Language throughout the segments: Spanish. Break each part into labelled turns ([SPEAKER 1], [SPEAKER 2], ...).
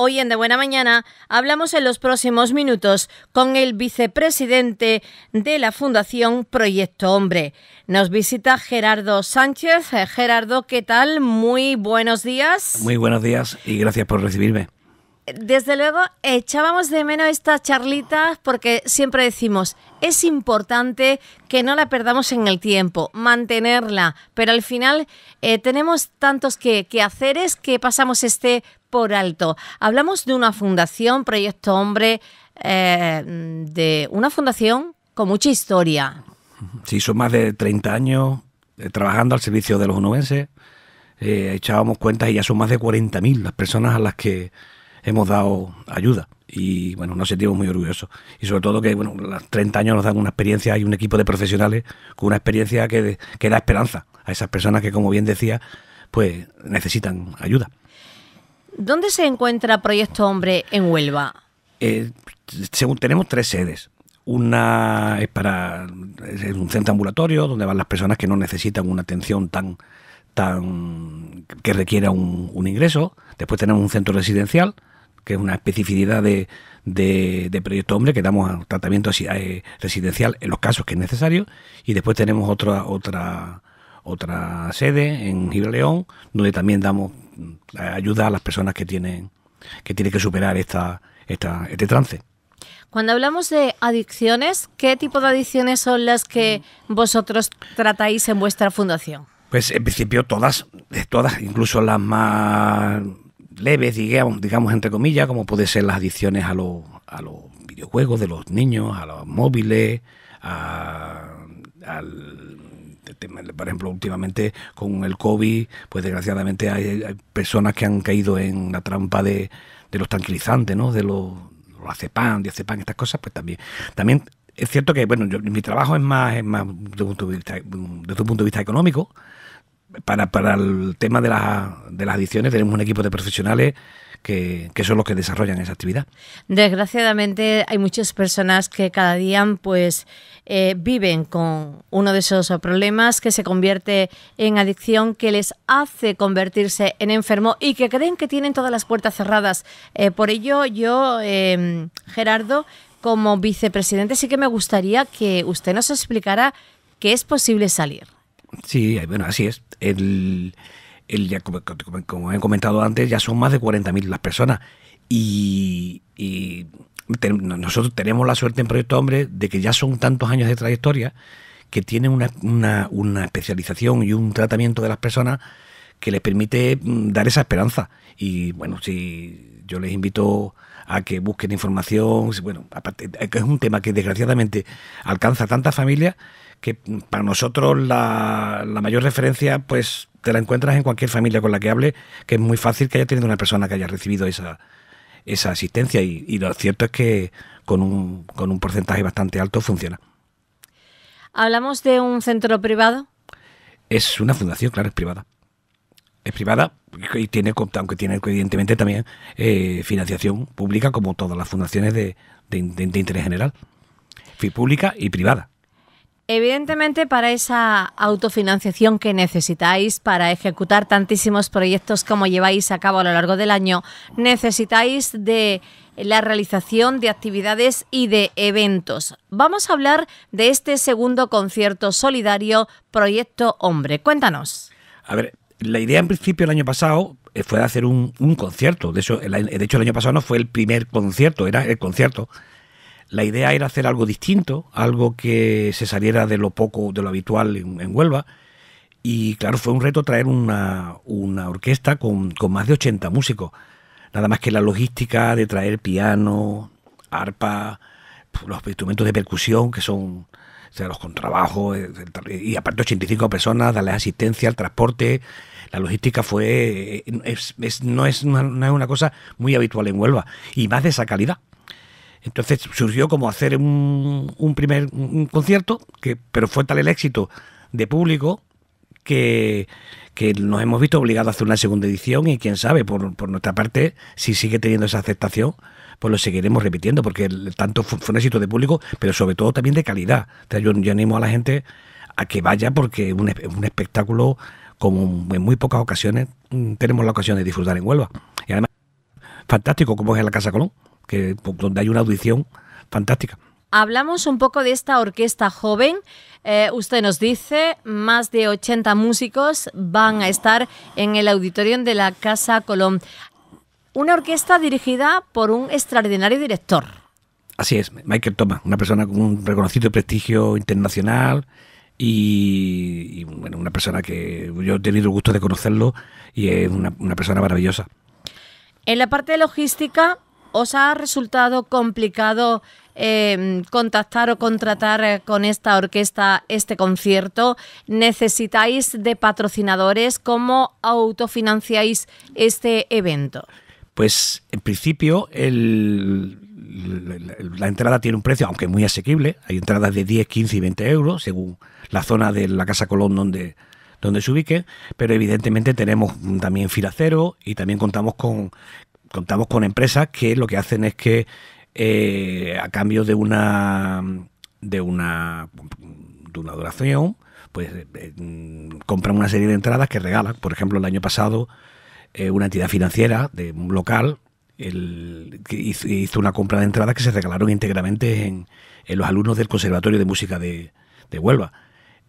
[SPEAKER 1] Hoy en De Buena Mañana hablamos en los próximos minutos con el vicepresidente de la Fundación Proyecto Hombre. Nos visita Gerardo Sánchez. Eh, Gerardo, ¿qué tal? Muy buenos días.
[SPEAKER 2] Muy buenos días y gracias por recibirme.
[SPEAKER 1] Desde luego, echábamos de menos esta charlita porque siempre decimos, es importante que no la perdamos en el tiempo, mantenerla, pero al final eh, tenemos tantos que, que es que pasamos este por alto. Hablamos de una fundación, Proyecto Hombre, eh, de una fundación con mucha historia.
[SPEAKER 2] Sí, son más de 30 años eh, trabajando al servicio de los onubenses. Eh, echábamos cuentas y ya son más de 40.000 las personas a las que hemos dado ayuda. Y bueno, nos sentimos muy orgullosos. Y sobre todo que, bueno, los 30 años nos dan una experiencia y un equipo de profesionales con una experiencia que, que da esperanza a esas personas que, como bien decía, pues necesitan ayuda.
[SPEAKER 1] ¿Dónde se encuentra Proyecto Hombre en Huelva?
[SPEAKER 2] Eh, según tenemos tres sedes. Una es para un centro ambulatorio donde van las personas que no necesitan una atención tan tan que requiera un, ingreso. Después tenemos un centro residencial que es una especificidad de, Proyecto Hombre, que damos tratamiento eh, residencial en los casos que es necesario, y después tenemos otra, otra, otra sede en León, donde también damos eh, ayuda a las personas que tienen que, tienen que superar esta, este trance.
[SPEAKER 1] Cuando hablamos de adicciones, ¿qué tipo de adicciones son las que vosotros tratáis en vuestra fundación?
[SPEAKER 2] Pues en principio todas, eh, todas, incluso las más leves, digamos, digamos entre comillas, como puede ser las adicciones a los, a los videojuegos de los niños, a los móviles, a, al por ejemplo, últimamente con el COVID, pues desgraciadamente hay, personas que han caído en la trampa de, de los tranquilizantes, ¿no? De los, los acepan, estas cosas, pues también. También es cierto que, bueno, mi trabajo es más, es más desde, un punto de vista, punto de vista económico. Para, para el tema de, las de las adicciones tenemos un equipo de profesionales que, son los que desarrollan esa actividad.
[SPEAKER 1] Desgraciadamente hay muchas personas que cada día pues eh, viven con uno de esos problemas que se convierte en adicción que les hace convertirse en enfermo y que creen que tienen todas las puertas cerradas. Eh, por ello yo, em, Gerardo, como vicepresidente sí que me gustaría que usted nos explicara que es posible salir.
[SPEAKER 2] Sí, bueno, así es. El, el, ya, como, he comentado antes, ya son más de 40.000 las personas. Y, y nosotros tenemos la suerte en Proyecto Hombre de que ya son tantos años de trayectoria que tienen una, especialización y un tratamiento de las personas que les permite mm, dar esa esperanza. Y bueno, si yo les invito a que busquen información, bueno, aparte, es un tema que desgraciadamente alcanza tantas familias que mm, para nosotros la, la mayor referencia pues te la encuentras en cualquier familia con la que hable, que es muy fácil que haya tenido una persona que haya recibido esa, asistencia y, lo cierto es que con un, porcentaje bastante alto funciona.
[SPEAKER 1] ¿Hablamos de un centro privado?
[SPEAKER 2] Es una fundación, claro, es privada. Es privada y tiene, aunque tiene evidentemente también eh, financiación pública como todas las fundaciones de, interés general. pública y privada.
[SPEAKER 1] Evidentemente, para esa autofinanciación que necesitáis para ejecutar tantísimos proyectos como lleváis a cabo a lo largo del año, necesitáis de la realización de actividades y de eventos. Vamos a hablar de este segundo concierto solidario, Proyecto Hombre. Cuéntanos.
[SPEAKER 2] A ver, la idea en principio el año pasado eh, fue de hacer un, concierto. De, de hecho, el año pasado no fue el primer concierto, era el concierto la idea era hacer algo distinto, algo que se saliera de lo poco, de lo habitual en, Huelva. Y claro, fue un reto traer una, orquesta con, más de 80 músicos. Nada más que la logística de traer piano, arpa, los instrumentos de percusión, que son o sea, los contrabajos, eh, y aparte 85 personas, darle asistencia al transporte. La logística fue. Eh, no, es no es una cosa muy habitual en Huelva, y más de esa calidad. Entonces surgió como hacer un, primer concierto, que, pero fue tal el éxito de público que, nos hemos visto obligados a hacer una segunda edición y quién sabe, por, nuestra parte, si sigue teniendo esa aceptación, pues lo seguiremos repitiendo, porque tanto fue, un éxito de público, pero sobre todo también de calidad. yo, animo a la gente a que vaya porque es un, un espectáculo como en muy pocas ocasiones mm, tenemos la ocasión de disfrutar en Huelva. Y además, fantástico como es en la Casa Colón. Pues, donde hay una audición fantástica.
[SPEAKER 1] Hablamos un poco de esta orquesta joven. Eh, usted nos dice, más de 80 músicos van a estar en el auditorium de la Casa Colón. Una orquesta dirigida por un extraordinario director.
[SPEAKER 2] Así es, Michael Thomas, una persona con un reconocido prestigio internacional y, bueno, una persona que yo he tenido el gusto de conocerlo y es una, una persona maravillosa.
[SPEAKER 1] En la parte de logística, ¿Os ha resultado complicado em, contactar o contratar eh, con esta orquesta este concierto? ¿Necesitáis de patrocinadores? ¿Cómo autofinanciáis este evento?
[SPEAKER 2] Pues en principio la entrada tiene un precio, aunque muy asequible. Hay entradas de 10, 15 y 20 euros, según la zona de la Casa Colón donde, donde se ubique. Pero evidentemente tenemos mm, también filacero y también contamos con, contamos con empresas que lo que hacen es que eh, a cambio de una de una de duración, pues eh, mm, compran una serie de entradas que regalan. Por ejemplo, el año pasado eh, una entidad financiera de un local hizo, una compra de entradas que se regalaron íntegramente en, los alumnos del Conservatorio de Música de, Huelva.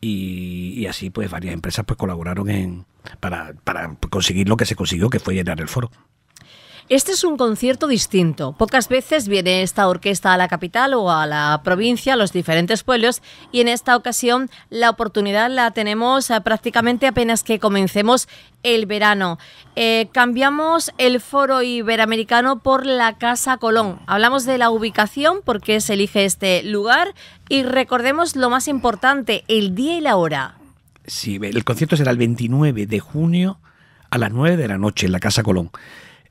[SPEAKER 2] Y, y, así pues varias empresas pues colaboraron en, para, para conseguir lo que se consiguió, que fue llenar el foro.
[SPEAKER 1] Este es un concierto distinto. Pocas veces viene esta orquesta a la capital o a la provincia, a los diferentes pueblos, y en esta ocasión la oportunidad la tenemos eh, prácticamente apenas que comencemos el verano. Eh, cambiamos el foro iberoamericano por la Casa Colón. Hablamos de la ubicación, por qué se elige este lugar, y recordemos lo más importante, el día y la hora.
[SPEAKER 2] Sí, el concierto será el 29 de junio a las 9 de la noche en la Casa Colón.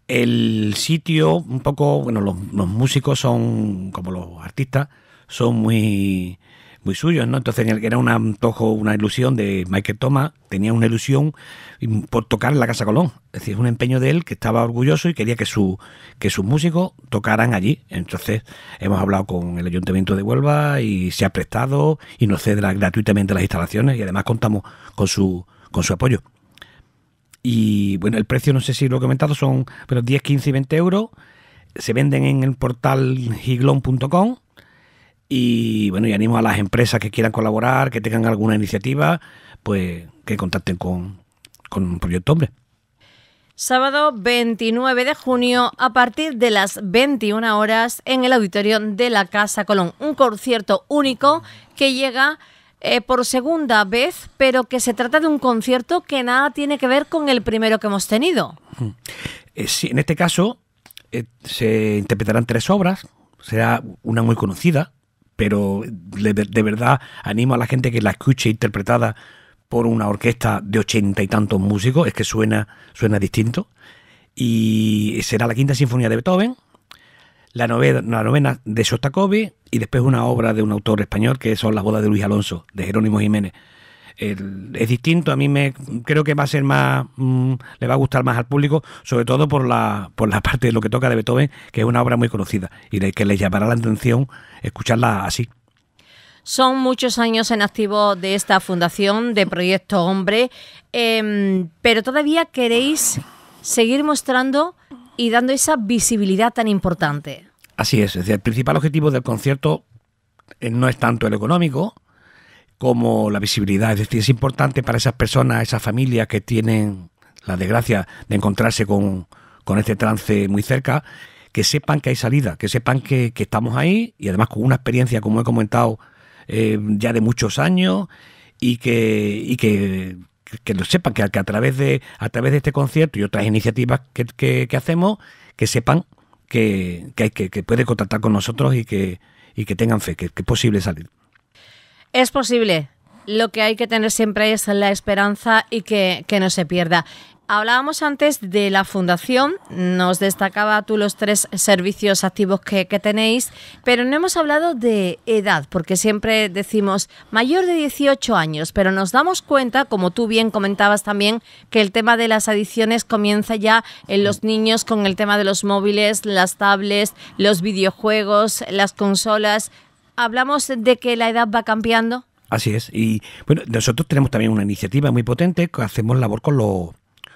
[SPEAKER 2] El sitio, un poco, bueno, los, músicos son, como los artistas, son muy, muy suyos, ¿no? Entonces era un antojo, una ilusión de Michael Thomas, tenía una ilusión por tocar en la Casa Colón. Es decir, un empeño de él que estaba orgulloso y quería que, su, que sus músicos tocaran allí. Entonces hemos hablado con el Ayuntamiento de Huelva y se ha prestado y nos cede gratuitamente las instalaciones y además contamos con su, con su apoyo. Y bueno, el precio, no sé si lo he comentado, son pero 10, 15 y 20 euros. Se venden en el portal giglon.com. Y bueno, y animo a las empresas que quieran colaborar, que tengan alguna iniciativa, pues que contacten con, con Proyecto Hombre.
[SPEAKER 1] Sábado 29 de junio a partir de las 21 horas en el auditorio de la Casa Colón. Un concierto único que llega eh, por segunda vez, pero que se trata de un concierto que nada tiene que ver con el primero que hemos tenido.
[SPEAKER 2] Mm. Eh, en este caso eh, se interpretarán tres obras, será una muy conocida, pero de, verdad animo a la gente que la escuche interpretada por una orquesta de ochenta y tantos músicos, es que suena, suena distinto. Y será la quinta sinfonía de Beethoven, la novela, la novena de Shostakovich... y después una obra de un autor español que son Las bodas de Luis Alonso, de Jerónimo Jiménez. es distinto, a mí me creo que va a ser más, mm, le va a gustar más al público, sobre todo por la, por la parte de lo que toca de Beethoven, que es una obra muy conocida y de que les llamará la atención escucharla así.
[SPEAKER 1] Son muchos años en activo de esta fundación, de Proyecto Hombre, em, pero todavía queréis seguir mostrando y dando esa visibilidad tan importante.
[SPEAKER 2] Así es, es el principal objetivo del concierto eh, no es tanto el económico como la visibilidad, es decir, es importante para esas personas, esas familias que tienen la desgracia de encontrarse con, este trance muy cerca, que sepan que hay salida, que sepan que, estamos ahí y además con una experiencia, como he comentado, eh, ya de muchos años y que, y que que lo sepan, que, a, través de, a través de este concierto y otras iniciativas que, hacemos, que sepan que, que, puede contactar con nosotros y que, y que tengan fe, que, es posible salir.
[SPEAKER 1] Es posible. Lo que hay que tener siempre es la esperanza y que, que no se pierda. Hablábamos antes de la fundación, nos destacaba tú los tres servicios activos que, tenéis, pero no hemos hablado de edad, porque siempre decimos mayor de 18 años, pero nos damos cuenta, como tú bien comentabas también, que el tema de las adiciones comienza ya en los niños con el tema de los móviles, las tablets, los videojuegos, las consolas. ¿Hablamos de que la edad va cambiando?
[SPEAKER 2] Así es. Y bueno, nosotros tenemos también una iniciativa muy potente, hacemos labor con los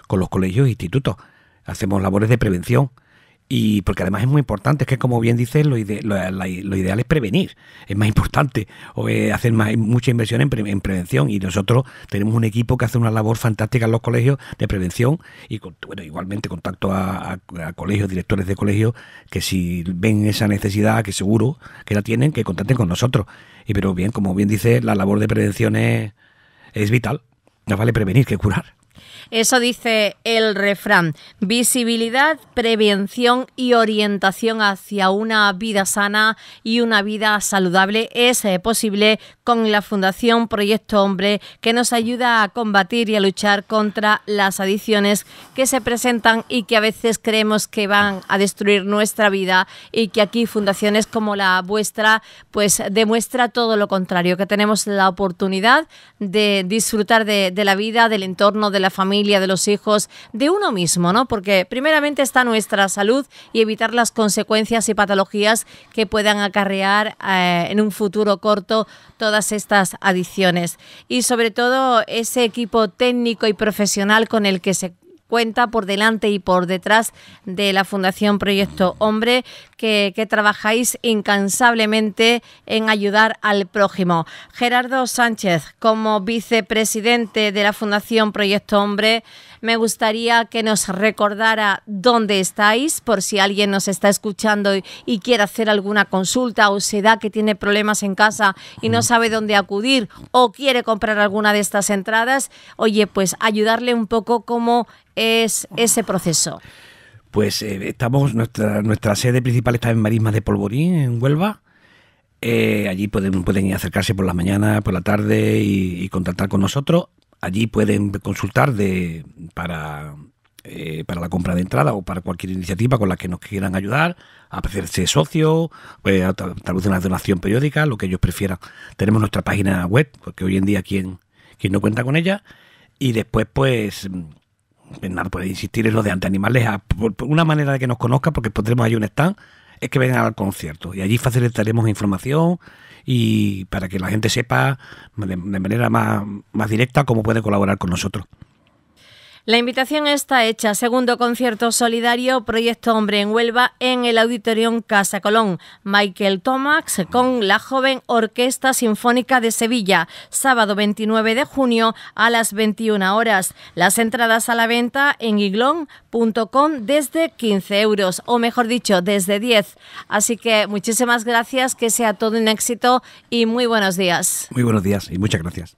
[SPEAKER 2] con los colegios e institutos. Hacemos labores de prevención. Y porque además es muy importante, es que como bien dices, lo, lo, ideal es prevenir, es más importante hacer más, mucha inversión en, prevención y nosotros tenemos un equipo que hace una labor fantástica en los colegios de prevención y bueno, igualmente contacto a, colegios, directores de colegios que si ven esa necesidad, que seguro que la tienen, que contacten con nosotros. Y pero bien, como bien dice la labor de prevención es, es vital, no vale prevenir que curar.
[SPEAKER 1] Eso dice el refrán. Visibilidad, prevención y orientación hacia una vida sana y una vida saludable es eh, posible con la Fundación Proyecto Hombre, que nos ayuda a combatir y a luchar contra las adicciones que se presentan y que a veces creemos que van a destruir nuestra vida y que aquí fundaciones como la vuestra pues demuestra todo lo contrario, que tenemos la oportunidad de disfrutar de, de la vida, del entorno, de la familia, de los hijos, de uno mismo, ¿no? Porque primeramente está nuestra salud y evitar las consecuencias y patologías que puedan acarrear eh, en un futuro corto todas estas adicciones. Y sobre todo ese equipo técnico y profesional con el que se cuenta por delante y por detrás de la Fundación Proyecto Hombre, que, trabajáis incansablemente en ayudar al prójimo. Gerardo Sánchez, como vicepresidente de la Fundación Proyecto Hombre, me gustaría que nos recordara dónde estáis, por si alguien nos está escuchando y, quiere hacer alguna consulta o se da que tiene problemas en casa y no sabe dónde acudir o quiere comprar alguna de estas entradas. Oye, pues ayudarle un poco cómo es ese proceso.
[SPEAKER 2] Pues eh, estamos, nuestra, nuestra sede principal está en Marismas de Polvorín, en Huelva. Eh, allí pueden, pueden acercarse por la mañana, por la tarde y contactar con nosotros. Allí pueden consultar de, eh, para, la compra de entrada o para cualquier iniciativa con la que nos quieran ayudar, a hacerse socio, pues, tal vez una donación periódica, lo que ellos prefieran. Tenemos nuestra página web, porque hoy en día quien, no cuenta con ella, y después pues, pues nada, puede insistir en lo de ante una manera de que nos conozcan, porque pondremos ahí un stand, es que vengan al concierto y allí facilitaremos información y para que la gente sepa de, manera más, más directa cómo puede colaborar con nosotros.
[SPEAKER 1] La invitación está hecha. Segundo concierto solidario, Proyecto Hombre en Huelva, en el Auditorium Casa Colón. Michael Tomax con la joven Orquesta Sinfónica de Sevilla. Sábado 29 de junio a las 21 horas. Las entradas a la venta en iglon.com desde 15 euros, o mejor dicho, desde 10. Así que muchísimas gracias, que sea todo un éxito y muy buenos días.
[SPEAKER 2] Muy buenos días y muchas gracias.